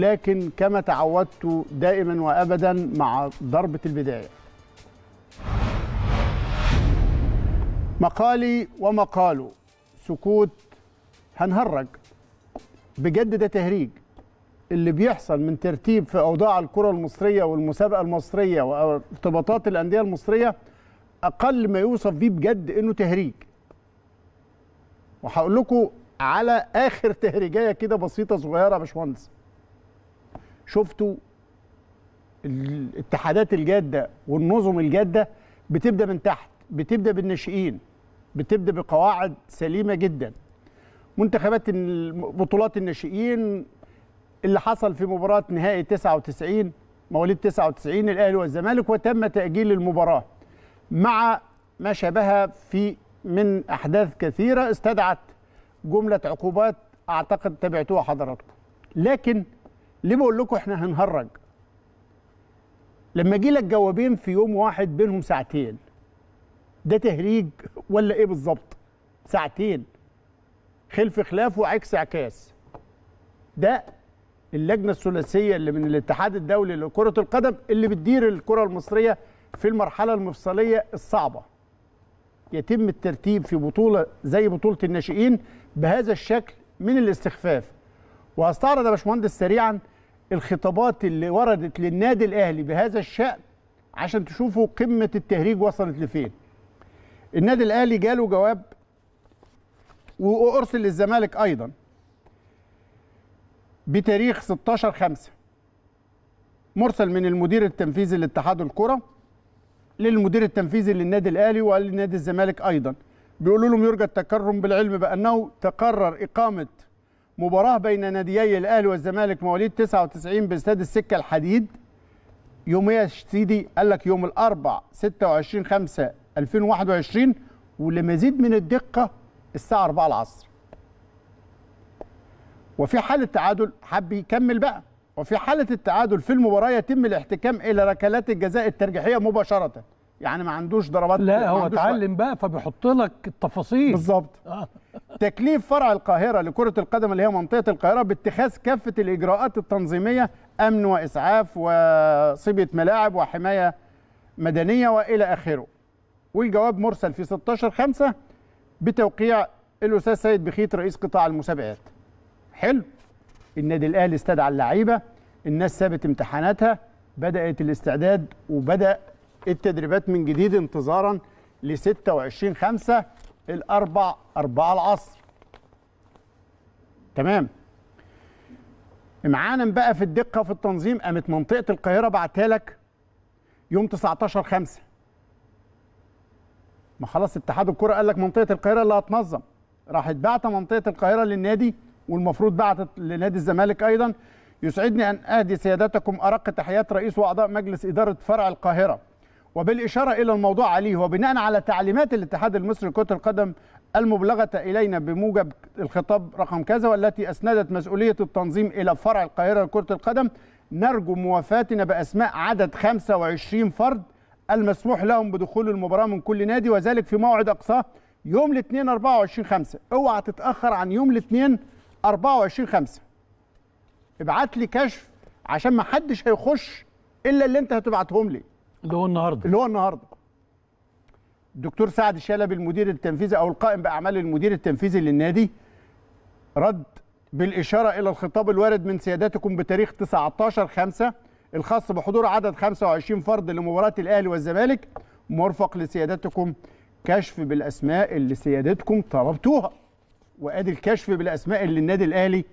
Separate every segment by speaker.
Speaker 1: لكن كما تعودت دائما وابدا مع ضربه البدايه مقالي ومقاله سكوت هنهرج بجد ده تهريج اللي بيحصل من ترتيب في اوضاع الكره المصريه والمسابقه المصريه وارتباطات الانديه المصريه اقل ما يوصف بيه بجد انه تهريج وهقول لكم على اخر تهريجيه كده بسيطه صغيره يا باشمهندس شفتوا الاتحادات الجاده والنظم الجاده بتبدا من تحت بتبدا بالناشئين بتبدا بقواعد سليمه جدا منتخبات بطولات الناشئين اللي حصل في مباراه نهائي 99 مواليد 99 الاهلي والزمالك وتم تاجيل المباراه مع ما شابها في من احداث كثيره استدعت جمله عقوبات اعتقد تبعتوها حضراتكم لكن ليه بقول لكم احنا هنهرج لما يجي لك جوابين في يوم واحد بينهم ساعتين ده تهريج ولا ايه بالظبط ساعتين خلف خلاف وعكس عكاس ده اللجنه الثلاثيه اللي من الاتحاد الدولي لكره القدم اللي بتدير الكره المصريه في المرحله المفصليه الصعبه يتم الترتيب في بطوله زي بطوله الناشئين بهذا الشكل من الاستخفاف وهستعرض يا باشمهندس سريعا الخطابات اللي وردت للنادي الاهلي بهذا الشأن عشان تشوفوا قمه التهريج وصلت لفين. النادي الاهلي جاله جواب وارسل للزمالك ايضا بتاريخ 16 5 مرسل من المدير التنفيذي لاتحاد الكره للمدير التنفيذي للنادي الاهلي ولنادي الزمالك ايضا بيقولوا لهم يرجى التكرم بالعلم بانه تقرر اقامه مباراه بين ناديي الاهلي والزمالك مواليد 99 باستاد السكه الحديد يوميه يا سيدي؟ قال لك يوم الاربع 26 5 2021 ولمزيد من الدقه الساعه 4 العصر. وفي حاله تعادل حب يكمل بقى وفي حاله التعادل في المباراه يتم الاحتكام الى ركلات الجزاء الترجيحيه مباشره. يعني ما عندوش ضربات لا هو اتعلم بقى فبيحط لك التفاصيل بالظبط آه. تكليف فرع القاهره لكره القدم اللي هي منطقه القاهره باتخاذ كافه الاجراءات التنظيميه امن واسعاف وصبيه ملاعب وحمايه مدنيه والى اخره والجواب مرسل في 16 5 بتوقيع الاستاذ سيد بخيت رئيس قطاع المسابقات حلو النادي الاهلي استدعى اللعيبه الناس سابت امتحاناتها بدات الاستعداد وبدا التدريبات من جديد انتظارا ل 26 5 الأربع 4 العصر تمام معانا بقى في الدقة في التنظيم قامت منطقة القاهرة بعتها لك يوم 19 5 ما خلاص اتحاد الكرة قال لك منطقة القاهرة اللي هتنظم راحت بعت منطقة القاهرة للنادي والمفروض بعتت لنادي الزمالك أيضا يسعدني أن أهدي سيادتكم أرق تحيات رئيس وأعضاء مجلس إدارة فرع القاهرة وبالإشارة إلى الموضوع عليه وبناء على تعليمات الاتحاد المصري لكرة القدم المبلغة إلينا بموجب الخطاب رقم كذا والتي أسندت مسؤولية التنظيم إلى فرع القاهرة لكرة القدم نرجو موافاتنا بأسماء عدد 25 فرد المسموح لهم بدخول المباراة من كل نادي وذلك في موعد أقصاه يوم الاثنين 24 5 اوعى تتأخر عن يوم الاثنين 24 5 ابعت لي كشف عشان ما حدش هيخش إلا اللي أنت هتبعتهم لي اللي هو النهارده اللي هو النهارده الدكتور سعد الشلبي المدير التنفيذي او القائم باعمال المدير التنفيذي للنادي رد بالاشاره الى الخطاب الوارد من سيادتكم بتاريخ 19 5 الخاص بحضور عدد 25 فرد لمباراه الاهلي والزمالك مرفق لسيادتكم كشف بالاسماء اللي سيادتكم طلبتوها وادي الكشف بالاسماء اللي النادي الاهلي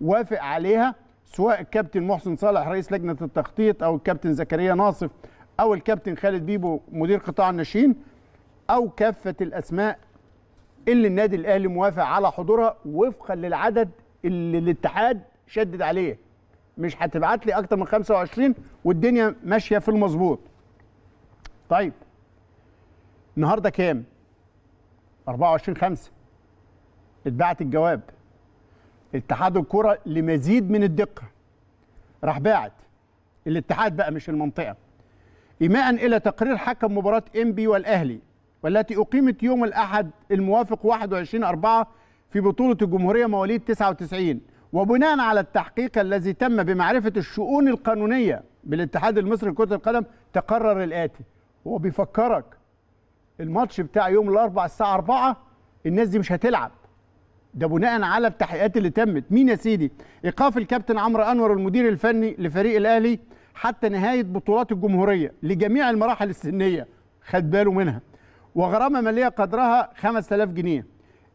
Speaker 1: وافق عليها سواء الكابتن محسن صالح رئيس لجنه التخطيط او الكابتن زكريا ناصف او الكابتن خالد بيبو مدير قطاع الناشئين او كافه الاسماء اللي النادي الاهلي موافق على حضورها وفقا للعدد اللي الاتحاد شدد عليه مش هتبعت لي اكتر من 25 والدنيا ماشيه في المظبوط طيب النهارده كام 24 5 اتبعت الجواب اتحاد الكره لمزيد من الدقه راح باعت الاتحاد بقى مش المنطقه إيماء إلى تقرير حكم مباراة إنبي والأهلي والتي أقيمت يوم الأحد الموافق 21 4 في بطولة الجمهورية مواليد 99 وبناء على التحقيق الذي تم بمعرفة الشؤون القانونية بالاتحاد المصري لكرة القدم تقرر الآتي هو بيفكرك الماتش بتاع يوم الاربعاء الساعة 4 الناس دي مش هتلعب ده بناء على التحقيقات اللي تمت مين يا سيدي ايقاف الكابتن عمرو انور المدير الفني لفريق الاهلي حتى نهايه بطولات الجمهوريه لجميع المراحل السنيه خد باله منها وغرامه ماليه قدرها 5000 جنيه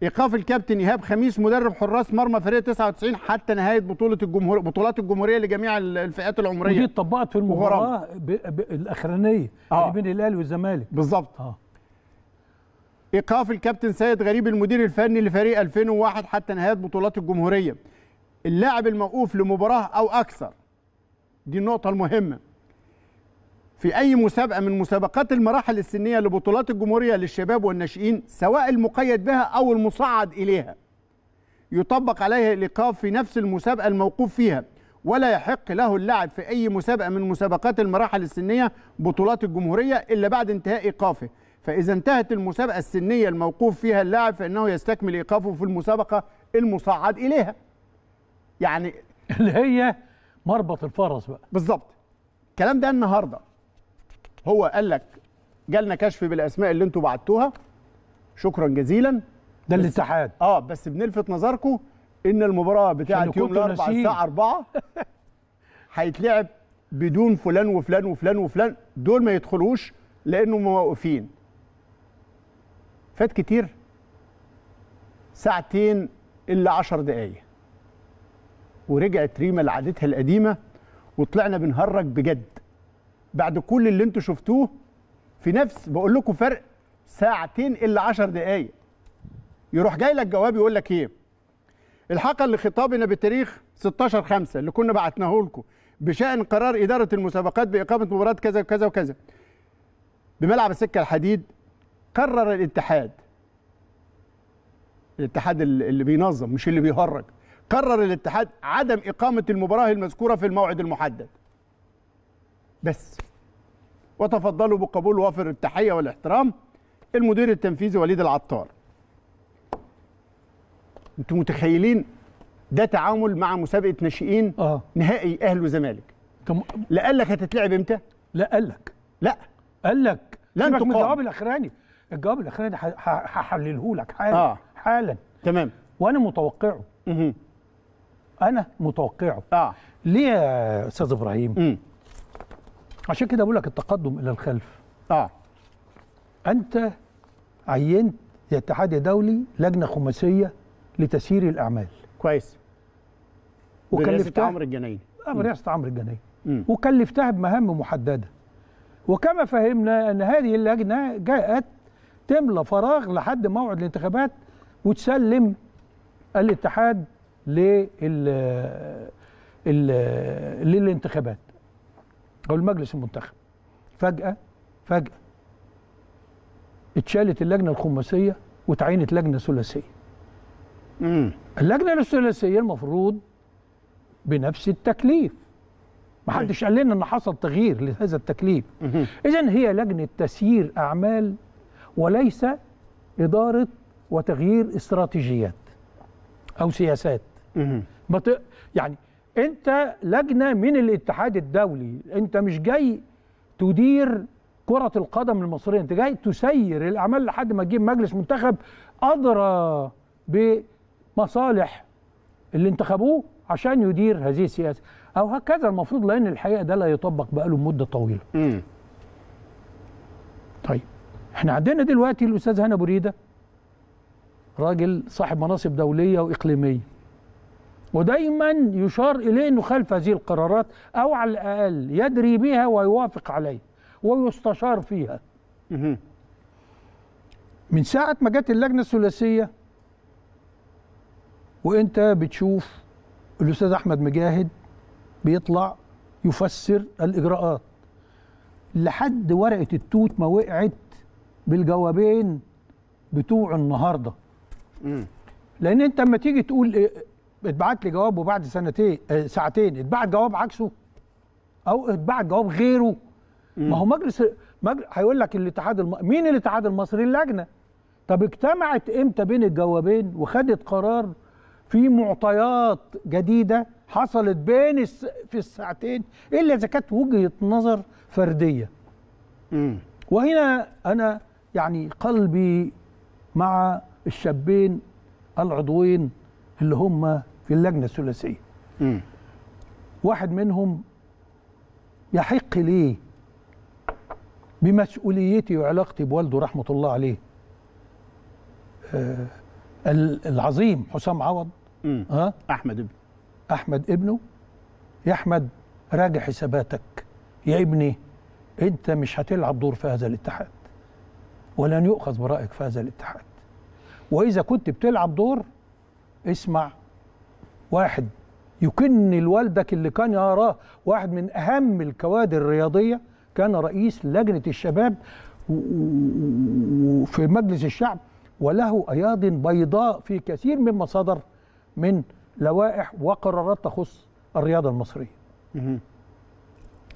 Speaker 1: ايقاف الكابتن ايهاب خميس مدرب حراس مرمى فريق 99 حتى نهايه بطوله الجمهور بطولات الجمهوريه لجميع الفئات العمريه ودي
Speaker 2: اتطبقت في المباراه الاخرانيه آه. يعني بين الاهلي
Speaker 1: والزمالك بالظبط آه. ايقاف الكابتن سيد غريب المدير الفني لفريق 2001 حتى نهايه بطولات الجمهوريه اللاعب الموقوف لمباراه او اكثر دي النقطة المهمة في أي مسابقة من مسابقات المراحل السنية لبطولات الجمهورية للشباب والناشئين سواء المقيد بها أو المصعد إليها يطبق عليه الإيقاف في نفس المسابقة الموقوف فيها ولا يحق له اللعب في أي مسابقة من مسابقات المراحل السنية بطولات الجمهورية إلا بعد انتهاء إيقافه فإذا انتهت المسابقة السنية الموقوف فيها اللاعب فإنه يستكمل إيقافه في المسابقة المصعد إليها يعني اللي هي مربط الفرس بقى بالظبط الكلام ده النهارده هو قال لك جالنا كشف بالاسماء اللي انتوا بعتوها شكرا جزيلا ده الاتحاد اه بس بنلفت نظركم ان المباراه بتاعه يوم الاربعاء الساعه 4 هيتلعب بدون فلان وفلان وفلان وفلان دول ما يدخلوش لانهم موقفين فات كتير ساعتين الا 10 دقائق ورجعت ريما لعادتها القديمه وطلعنا بنهرج بجد بعد كل اللي انتوا شفتوه في نفس بقول لكم فرق ساعتين الا 10 دقائق يروح جاي لك جواب يقول لك ايه الحقا لخطابنا بتاريخ 16 5 اللي كنا بعتناه لكم بشان قرار اداره المسابقات باقامه مباراه كذا وكذا وكذا بملعب السكه الحديد قرر الاتحاد الاتحاد اللي بينظم مش اللي بيهرج قرر الاتحاد عدم إقامة المباراة المذكورة في الموعد المحدد بس وتفضلوا بقبول وافر التحية والاحترام المدير التنفيذي وليد العطار انتوا متخيلين ده تعامل مع مسابقه ناشئين آه. نهائي اهلي وزمالك كم... لا قال لك هتتلعب امتى لا قال لك لا قال لك
Speaker 2: لا انت الجواب الاخراني الجواب الاخراني هحلله لك حالا آه. حالا تمام وانا متوقعه انا متوقعه اه ليه يا استاذ ابراهيم مم. عشان كده بقول لك التقدم الى الخلف اه انت عينت الاتحاد الدولي لجنه خماسيه لتسيير الاعمال كويس وكلفتها عمرو
Speaker 1: الجنايني برئاسه
Speaker 2: عمرو الجنايني آه، وكلفتها بمهام محدده وكما فهمنا ان هذه اللجنه جاءت تملى فراغ لحد موعد الانتخابات وتسلم الاتحاد للانتخابات او المجلس المنتخب فجاه فجاه اتشالت اللجنه الخماسيه وتعينت لجنه ثلاثيه اللجنه الثلاثيه المفروض بنفس التكليف ما حدش قال لنا ان حصل تغيير لهذا التكليف اذا هي لجنه تسيير اعمال وليس اداره وتغيير استراتيجيات او سياسات ما يعني انت لجنه من الاتحاد الدولي انت مش جاي تدير كره القدم المصريه انت جاي تسير الاعمال لحد ما تجيب مجلس منتخب ادرى بمصالح اللي انتخبوه عشان يدير هذه السياسه او هكذا المفروض لان الحقيقه ده لا يطبق بقاله مده طويله مم. طيب احنا عندنا دلوقتي الاستاذ هنا بريده راجل صاحب مناصب دوليه واقليميه ودايما يشار إليه أنه خلف هذه القرارات أو على الأقل يدري بها ويوافق عليها ويستشار فيها من ساعة ما جت اللجنة الثلاثية وانت بتشوف الأستاذ أحمد مجاهد بيطلع يفسر الإجراءات لحد ورقة التوت ما وقعت بالجوابين بتوع النهارده لان انت لما تيجي تقول إيه اتبعت لي جواب وبعد سنتين آه، ساعتين اتبعت جواب عكسه او اتبعت جواب غيره ما هو مجلس هيقول لك الاتحاد الم... مين الاتحاد المصري اللجنه طب اجتمعت امتى بين الجوابين وخدت قرار في معطيات جديده حصلت بين الس... في الساعتين الا اذا كانت وجهه نظر فرديه مم. وهنا انا يعني قلبي مع الشابين العضوين اللي هم في اللجنه الثلاثيه واحد منهم يحق لي بمسؤوليتي وعلاقتي بوالده رحمه الله عليه آه العظيم حسام عوض م. آه احمد ابنه احمد ابنه يا احمد راجع حساباتك يا ابني انت مش هتلعب دور في هذا الاتحاد ولن يؤخذ برايك في هذا الاتحاد واذا كنت بتلعب دور اسمع واحد يكن لوالدك اللي كان يراه واحد من أهم الكوادر الرياضية كان رئيس لجنة الشباب في مجلس الشعب وله اياد بيضاء في كثير مما صدر من لوائح وقرارات تخص الرياضة المصرية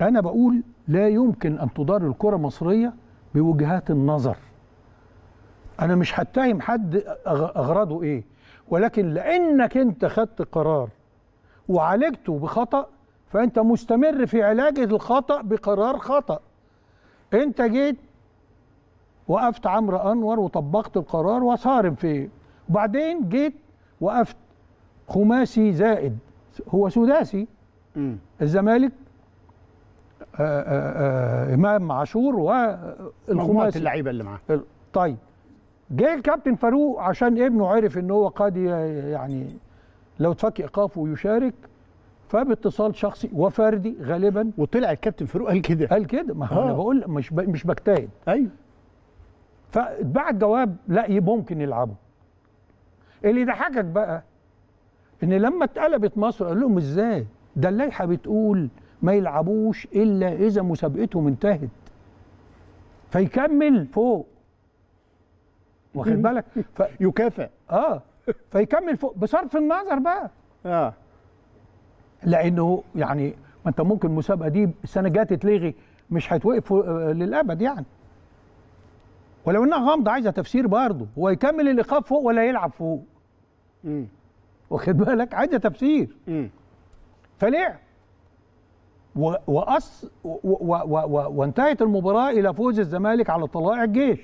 Speaker 2: أنا بقول لا يمكن أن تدار الكرة المصرية بوجهات النظر أنا مش هتهم حد أغراضه إيه ولكن لانك انت خدت قرار وعالجته بخطا فانت مستمر في علاج الخطا بقرار خطا انت جيت وقفت عمرو انور وطبقت القرار وصارم فيه وبعدين جيت وقفت خماسي زائد هو سداسي الزمالك آآ آه، آآ آه، آه، امام عاشور والخماسي اللعيبه اللي معاه طيب جه الكابتن فاروق عشان ابنه عرف ان هو قد يعني لو اتفك ايقافه ويشارك فباتصال شخصي وفردي غالبا وطلع الكابتن فاروق قال كده قال كده ما آه. انا بقول مش ب... مش بجتهد ايوه فاتبعت جواب لا ممكن يلعبوا اللي ضحكك بقى ان لما اتقلبت مصر قال لهم ازاي ده اللائحه بتقول ما يلعبوش الا اذا مسابقتهم انتهت فيكمل فوق واخد بالك ف... يكافئ اه فيكمل فوق بصرف النظر بقى اه لانه يعني ما انت ممكن المسابقه دي السنه الجايه تتلغي مش هتوقف آه، للابد يعني ولو انها غامضه عايزه تفسير برضه هو يكمل الايقاف فوق ولا يلعب فوق امم واخد بالك عايزه تفسير امم فلعب وأص وانتهت المباراة إلى فوز الزمالك على طلائع الجيش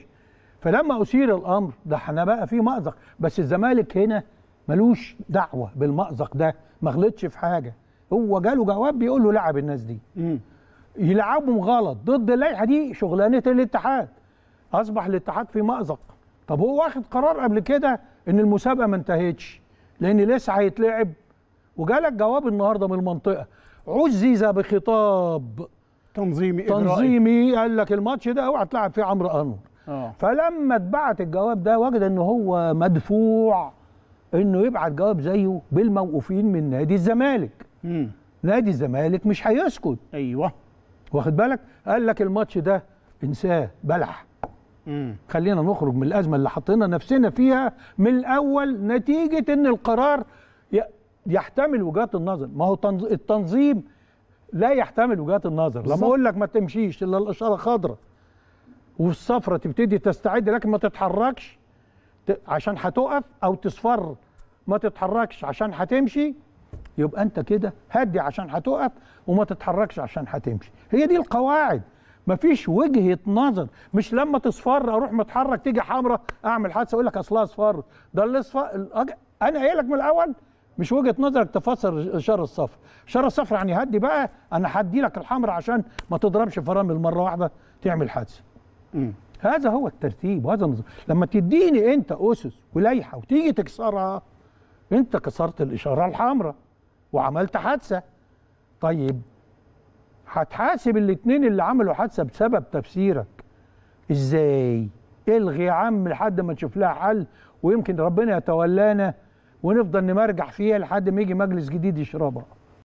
Speaker 2: فلما أثير الأمر ده احنا بقى في مأزق بس الزمالك هنا ملوش دعوة بالمأزق ده ما غلطش في حاجة هو جاله جواب بيقول له لعب الناس دي يلعبهم غلط ضد اللائحة دي شغلانة الاتحاد أصبح الاتحاد في مأزق طب هو واخد قرار قبل كده إن المسابقة ما انتهتش لأن لسه هيتلعب وجالك جواب النهارده من المنطقة عزز بخطاب تنظيمي تنظيمي قال لك الماتش ده اوعى تلعب فيه عمرو انور آه. فلما اتبعت الجواب ده وجد ان هو مدفوع انه يبعت جواب زيه بالموقوفين من نادي الزمالك مم. نادي الزمالك مش هيسكت ايوه واخد بالك قال لك الماتش ده انساه بلح مم. خلينا نخرج من الازمه اللي حطينا نفسنا فيها من الاول نتيجه ان القرار يحتمل وجهات النظر ما هو التنظيم لا يحتمل وجهات النظر بالزبط. لما اقول لك ما تمشيش الا الاشاره خضراء والصفرة تبتدي تستعد لكن ما تتحركش عشان هتقف او تصفر ما تتحركش عشان هتمشي يبقى انت كده هدي عشان هتقف وما تتحركش عشان هتمشي هي دي القواعد مفيش وجهه نظر مش لما تصفر اروح متحرك تيجي حمراء اعمل حادثه اقول لك اصلها اصفر ده اللي اصفر انا قايل لك من الاول مش وجهه نظرك تفسر شر الصفر شر الصفر يعني هدي بقى انا هدي لك الحمراء عشان ما تضربش فرامل مره واحده تعمل حادثه هذا هو الترتيب وهذا النظام لما تديني انت اسس ولايحه وتيجي تكسرها انت كسرت الاشاره الحمراء وعملت حادثه طيب هتحاسب الاثنين اللي عملوا حادثه بسبب تفسيرك ازاي الغي يا عم لحد ما نشوف لها حل ويمكن ربنا يتولانا ونفضل نمرجح فيها لحد ما يجي مجلس جديد يشربها